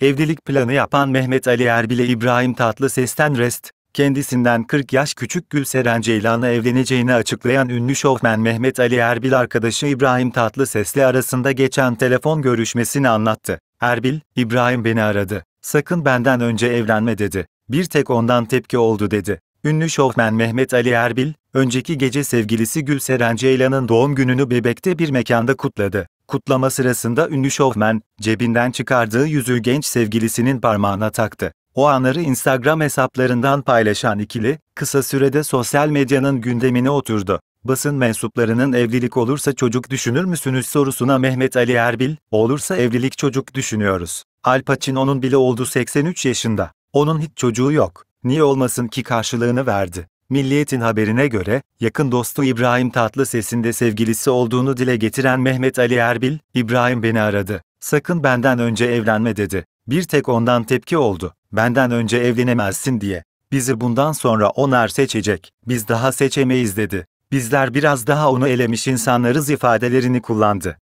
Evlilik planı yapan Mehmet Ali Erbil'e İbrahim Tatlıses'ten rest, kendisinden 40 yaş küçük Gülseren Ceylan'la evleneceğini açıklayan ünlü şovmen Mehmet Ali Erbil arkadaşı İbrahim Tatlıses'le arasında geçen telefon görüşmesini anlattı. Erbil, İbrahim beni aradı. Sakın benden önce evlenme dedi. Bir tek ondan tepki oldu dedi. Ünlü şovmen Mehmet Ali Erbil, önceki gece sevgilisi Gülseren Ceylan'ın doğum gününü Bebek'te bir mekanda kutladı. Kutlama sırasında ünlü şovmen, cebinden çıkardığı yüzüğü genç sevgilisinin parmağına taktı. O anları Instagram hesaplarından paylaşan ikili, kısa sürede sosyal medyanın gündemine oturdu. Basın mensuplarının evlilik olursa çocuk düşünür müsünüz sorusuna Mehmet Ali Erbil, olursa evlilik çocuk düşünüyoruz. Al Pacino'nun bile oldu 83 yaşında. Onun hiç çocuğu yok. Niye olmasın ki karşılığını verdi. Milliyet'in haberine göre, yakın dostu İbrahim Tatlıses'in de sevgilisi olduğunu dile getiren Mehmet Ali Erbil, İbrahim beni aradı. Sakın benden önce evlenme dedi. Bir tek ondan tepki oldu. Benden önce evlenemezsin diye. Bizi bundan sonra onar seçecek. Biz daha seçemeyiz dedi. Bizler biraz daha onu elemiş insanlarız ifadelerini kullandı.